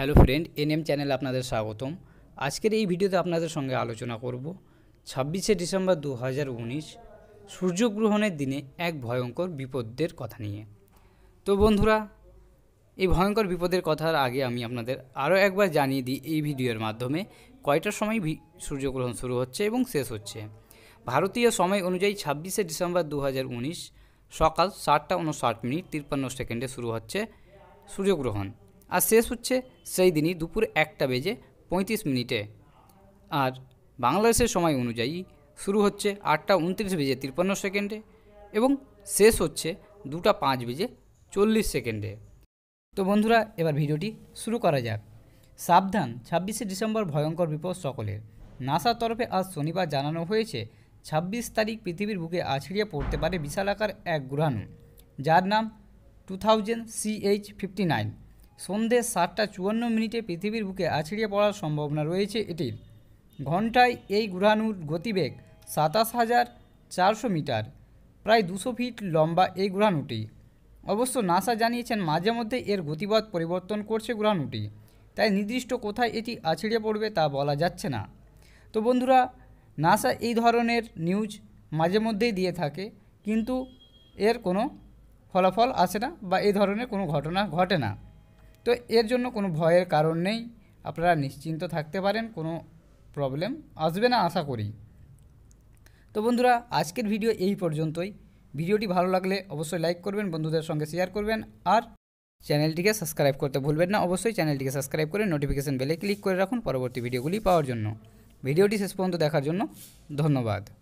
hello friend NM চ্যানেলে আপনাদের স্বাগতম আজকের এই ভিডিওতে আপনাদের সঙ্গে আলোচনা করব ছাব্বিশে ডিসেম্বর দু সূর্যগ্রহণের দিনে এক ভয়ঙ্কর বিপদের কথা নিয়ে তো বন্ধুরা এই ভয়ঙ্কর বিপদের কথার আগে আমি আপনাদের আরও একবার জানিয়ে দিই এই ভিডিওর মাধ্যমে কয়টার সময় সূর্যগ্রহণ শুরু হচ্ছে এবং শেষ হচ্ছে ভারতীয় সময় অনুযায়ী ছাব্বিশে ডিসেম্বর দু সকাল সাতটা উনষাট মিনিট তিপ্পান্ন সেকেন্ডে শুরু হচ্ছে সূর্যগ্রহণ আর শেষ হচ্ছে সেই দিনই দুপুর একটা বেজে পঁয়ত্রিশ মিনিটে আর বাংলাদেশের সময় অনুযায়ী শুরু হচ্ছে আটটা উনত্রিশ বেজে তিরপান্ন সেকেন্ডে এবং শেষ হচ্ছে দুটা পাঁচ বেজে চল্লিশ সেকেন্ডে তো বন্ধুরা এবার ভিডিওটি শুরু করা যাক সাবধান ছাব্বিশে ডিসেম্বর ভয়ঙ্কর বিপদ সকলের নাসার তরফে আজ শনিবার জানানো হয়েছে ছাব্বিশ তারিখ পৃথিবীর বুকে আছড়িয়ে পড়তে পারে বিশালাকার এক গ্রহাণু যার নাম two thousand CH fifty nine সন্ধ্যে সাতটা চুয়ান্ন মিনিটে পৃথিবীর বুকে আছড়িয়ে পড়ার সম্ভাবনা রয়েছে এটির ঘন্টায় এই গ্রহাণুর গতিবেগ সাতাশ হাজার চারশো মিটার প্রায় দুশো ফিট লম্বা এই গ্রহাণুটি অবশ্য নাসা জানিয়েছেন মাঝে মধ্যে এর গতিপথ পরিবর্তন করছে গ্রহাণুটি তাই নির্দিষ্ট কোথায় এটি আছড়িয়ে পড়বে তা বলা যাচ্ছে না তো বন্ধুরা নাসা এই ধরনের নিউজ মাঝে মধ্যেই দিয়ে থাকে কিন্তু এর কোনো ফলাফল আসে না বা এই ধরনের কোনো ঘটনা ঘটে না তো এর জন্য কোনো ভয়ের কারণ নেই আপনারা নিশ্চিন্ত থাকতে পারেন কোনো প্রবলেম আসবে না আশা করি তো বন্ধুরা আজকের ভিডিও এই পর্যন্তই ভিডিওটি ভালো লাগলে অবশ্যই লাইক করবেন বন্ধুদের সঙ্গে শেয়ার করবেন আর চ্যানেলটিকে সাবস্ক্রাইব করতে ভুলবেন না অবশ্যই চ্যানেলটিকে সাবস্ক্রাইব করে নোটিফিকেশান বেলে ক্লিক করে রাখুন পরবর্তী ভিডিওগুলি পাওয়ার জন্য ভিডিওটি শেষ পর্যন্ত দেখার জন্য ধন্যবাদ